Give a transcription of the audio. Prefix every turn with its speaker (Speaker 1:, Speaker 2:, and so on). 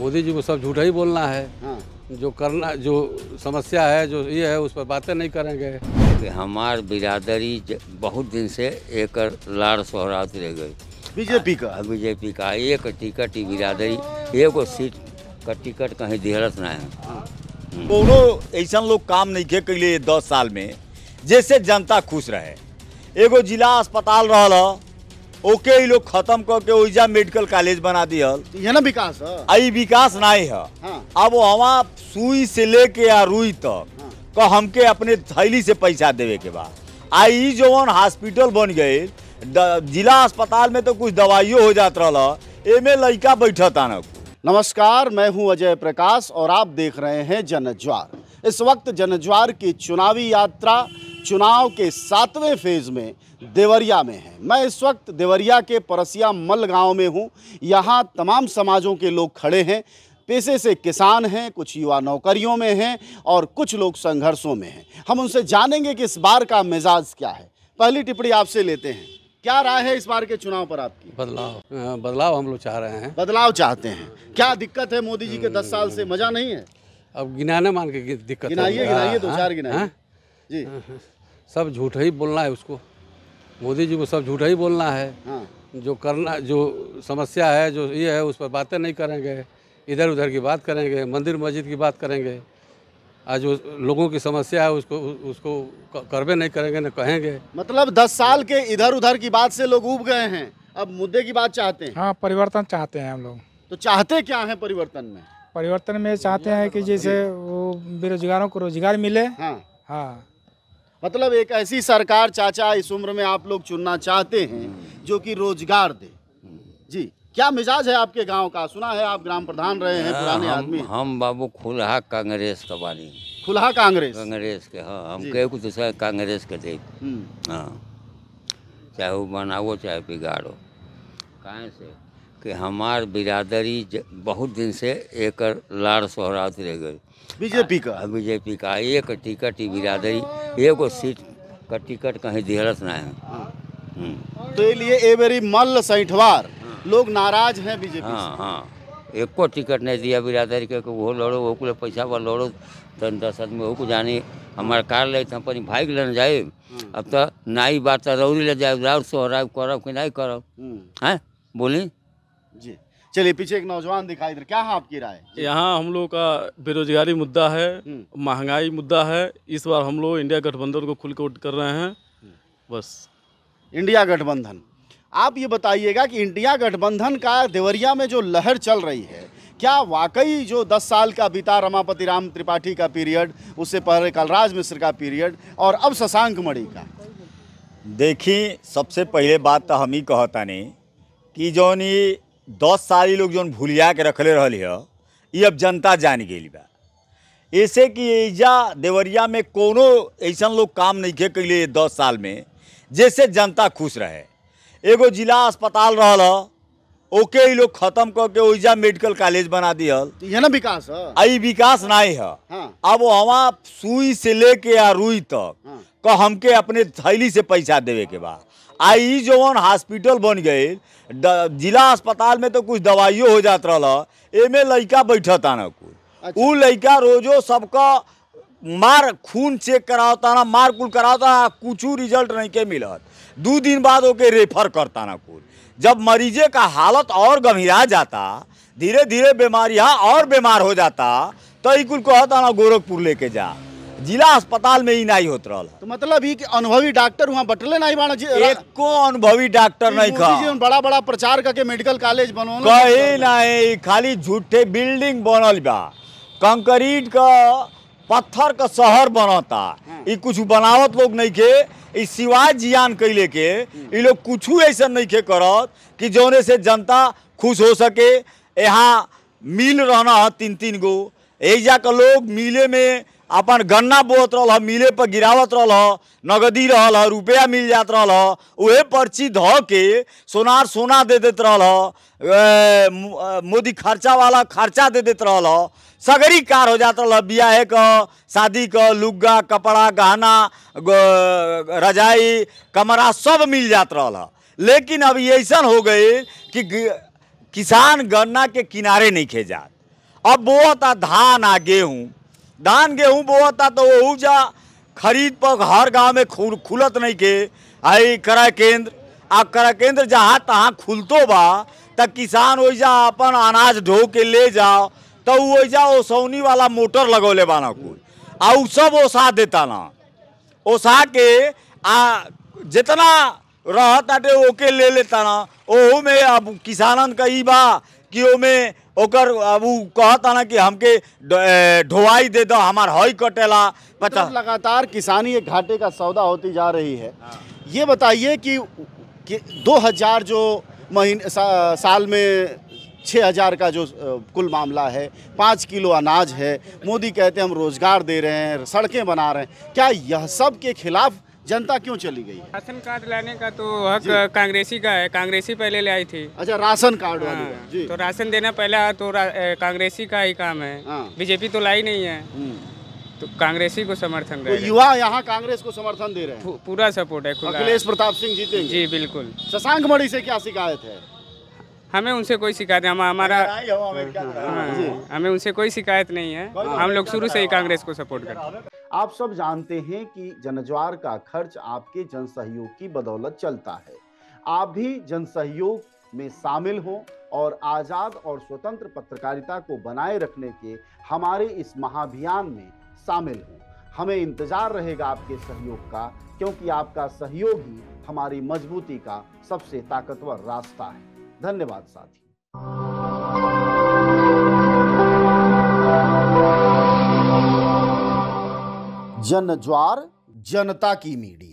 Speaker 1: मोदी जी को सब झूठा ही बोलना है हाँ। जो करना जो समस्या है जो ये है उस पर बातें नहीं करेंगे
Speaker 2: तो हमार बिरादरी बहुत दिन से एक लाड़ सोहरात रह गई बीजेपी का हाँ, बीजेपी का एक टिकट ही बिरादरी एगो सीट का टिकट कहीं दिहरत ना है हाँ। हम्म। कोनो ऐसा लोग काम नहीं के
Speaker 3: कैले दस साल में जैसे जनता खुश रहे एगो जिला अस्पताल रहा ओके ही लोग खत्म करके ओजा मेडिकल कॉलेज बना दिया ये ना विकास आई विकास नहीं है हाँ। अब हवा सुई से लेके आ रुई तक हाँ। को हमके अपने थैली से पैसा देवे के बाद आई जौन हॉस्पिटल बन गए जिला अस्पताल में तो कुछ दवाइयों हो जाता रहा एमे लड़का बैठा था ना
Speaker 1: नमस्कार मैं हूं अजय प्रकाश और आप देख रहे हैं जनज्वार इस वक्त जनज्वार की चुनावी यात्रा चुनाव के सातवें फेज में देवरिया में है मैं इस वक्त देवरिया के परसिया मल गांव में हूं यहां तमाम समाजों के लोग खड़े हैं पेशे से किसान हैं कुछ युवा नौकरियों में हैं और कुछ लोग संघर्षों में हैं हम उनसे जानेंगे कि इस बार का मिजाज क्या है पहली टिप्पणी आपसे लेते हैं क्या राय है इस बार के चुनाव पर आपकी बदलाव हाँ, बदलाव हम लोग चाह रहे हैं बदलाव चाहते हैं क्या दिक्कत है मोदी जी के दस साल से मजा नहीं है अब गिनाने मान के दिक्कत गिनाइए गिनाइए हाँ, दो चार हाँ, गिनाइए जी सब झूठा ही बोलना है उसको मोदी जी को सब झूठा ही बोलना है हाँ। जो करना जो समस्या है जो ये है उस पर बातें नहीं करेंगे इधर उधर की बात करेंगे मंदिर मस्जिद की बात करेंगे आज जो लोगों की समस्या है उसको उसको करवे नहीं करेंगे न कहेंगे मतलब दस साल के इधर उधर की बात से लोग उब गए हैं अब मुद्दे की बात चाहते हैं
Speaker 3: हाँ परिवर्तन चाहते हैं हम लोग
Speaker 1: तो चाहते क्या है परिवर्तन में
Speaker 3: परिवर्तन में चाहते हैं कि जैसे वो बेरोजगारों को रोजगार मिले हाँ हाँ
Speaker 1: मतलब एक ऐसी सरकार चाचा इस उम्र में आप लोग चुनना चाहते हैं जो कि रोजगार दे जी क्या मिजाज है आपके गांव का सुना है आप ग्राम प्रधान रहे हैं हाँ, पुराने आदमी
Speaker 2: हम बाबू खुलहा कांग्रेस का वाली खुलहा कांग्रेस कांग्रेस के हाँ हम कहे कुछ दूसरा कांग्रेस के देख हम्म। हाँ चाहे वो बनाओ चाहे बिगाड़ो कहाँ से कि हमार बिरादरी बहुत दिन से एक लाड़ सोहरात रह गई बीजेपी का बीजेपी का एक टिकट ही बिरादरी एगो सीट का टिकट कहीं दिहरत ना है
Speaker 1: हम्म। तो लिए ए बेरी मल्ल सैठवार लोग नाराज हैं बीजेपी हाँ
Speaker 2: हाँ एको टिकट नहीं दिया बिरादरी के वो लड़ो वो को पैसा पर लड़ो तन दस आदमी वो जानी हमारे कार ले तो अपनी भाई लेने जाए हम्म। अब तो नाई बात रौरी ले जाए राउर सोहराब करब कि नहीं करब हम्म। है बोली जी चलिए पीछे एक नौजवान दिखाई दे क्या है आपकी राय यहाँ हम लोग का बेरोजगारी मुद्दा है हम्म। महंगाई मुद्दा है इस बार
Speaker 1: हम लोग इंडिया गठबंधन को खुल कोट कर रहे हैं हम्म। बस इंडिया गठबंधन आप ये बताइएगा कि इंडिया गठबंधन का देवरिया में जो लहर चल रही है क्या वाकई जो 10 साल का बीता रमापति राम त्रिपाठी का पीरियड उससे पहले कलराज मिश्र
Speaker 3: का पीरियड और अब शशांक मणि का देखिए सबसे पहले बात तो हम ही कहता नहीं कि जौन दस साल लोग जो भूलिया के रखले रही अब जनता जान गई बा ऐसे कि ऐजा देवरिया में कोनो ऐसा लोग काम नहीं के कैले दस साल में जैसे जनता खुश रहे एगो जिला अस्पताल रहा ओके ही लोग खत्म करके ओजा मेडिकल कॉलेज बना दिहल ये ना विकास आई विकास नहीं है अब वहाँ सुई से लेके आ रुई तक हाँ। हमके अपने थैली से पैसा देवे के बाद आई जौन हॉस्पिटल बन गए जिला अस्पताल में तो कुछ दवाइयों हो जात रहा एमे लड़का बैठता ना कुल अच्छा। उ लड़का रोजो सबका मार खून चेक कराता ना मार कुल कराता कुछ रिजल्ट नहीं के मिलत दू दिन बाद ओके रेफर करता ना कुल जब मरीजे का हालत और गंभीरा जाता धीरे धीरे बीमारियाँ और बीमार हो जाता तो कुल कहता ना गोरखपुर लेके जा जिला अस्पताल में ही नहीं होते रहा तो मतलब ही कि अनुभवी डॉक्टर वहाँ बटले नहीं बना एक को अनुभवी डॉक्टर नहीं खा
Speaker 1: बड़ा बड़ा प्रचार करके मेडिकल कॉलेज बनो कहीं
Speaker 3: नहीं खाली झूठे बिल्डिंग बनल बा कंक्रीट का पत्थर का शहर बनाता ये हाँ। कुछ बनावत लोग नहीं के इस सिवाय जियान कैले के ये हाँ। लोग कुछ ऐसा नहीं के करत कि जौने से जनता खुश हो सके यहाँ मिल रहना है तीन तीन गो ऐजा का लोग मिले में अपन गन्ना बोत रहल मिले पर गिरावत रहल नगदी है रुपया मिल जात रहल वह पर्ची ध के सोनार सोना दे देत रहल मोदी खर्चा वाला खर्चा दे देत रहल सगरी कार हो जात रहल ब्याह के शादी के लुग्गा कपड़ा गहना रजाई कमरा सब मिल जात है लेकिन अब ऐसा हो गए कि किसान गन्ना के किनारे नहीं खे जात अब आ धान आ गेहूँ धान गेहूँ बोता तो वो जा खरीद पर हर गांव में खुल खुलत नहीं के आई क्रय केंद्र आ क्रय केंद्र जहाँ तहाँ खुलतो बा तो किसान ओइजा अपन अनाज ढो के ले जाओ तो ओइजा ओसौनी वाला मोटर लगौले बाना कुल आ उ सब ओसा देता ना ओसा के आ जितना रहता ओके ले लेता ना ओहू में अब किसानन का ही बा कि ओमे ओकर वो कहता ना कि हमके ढोवाई दे दो हमार हई कटेला पता तो
Speaker 1: लगातार किसानी एक घाटे का सौदा होती जा रही है ये बताइए कि, कि 2000 जो महीने सा, साल में छः हज़ार का जो कुल मामला है पाँच किलो अनाज है मोदी कहते हैं हम रोज़गार दे रहे हैं सड़कें बना रहे हैं क्या यह सब के खिलाफ़ जनता क्यों चली गई
Speaker 2: राशन कार्ड लाने का तो हक कांग्रेसी का है कांग्रेसी पहले ले आई थी अच्छा राशन कार्ड वाली हाँ, जी। तो राशन देना पहला तो कांग्रेसी का ही काम है हाँ। बीजेपी तो लाई नहीं है तो कांग्रेसी को समर्थन तो युवा
Speaker 1: यहाँ कांग्रेस को समर्थन दे रहे हैं
Speaker 2: पूरा सपोर्ट है अखिलेश प्रताप
Speaker 1: सिंह जीते जी बिल्कुल शशांक मणि से क्या शिकायत है
Speaker 2: हमें उनसे कोई शिकायत हम हमारा हमें उनसे कोई शिकायत नहीं है हम लोग शुरू से ही कांग्रेस को सपोर्ट करते हैं
Speaker 1: आप सब जानते हैं कि जनज्वार का खर्च आपके जन सहयोग की बदौलत चलता है आप भी जन सहयोग में शामिल हों और आज़ाद और स्वतंत्र पत्रकारिता को बनाए रखने के हमारे इस महाभियान में शामिल हों हमें इंतज़ार रहेगा आपके सहयोग का क्योंकि आपका सहयोग ही हमारी मजबूती का सबसे ताकतवर रास्ता है धन्यवाद साथी जन ज्वार जनता की मीडिया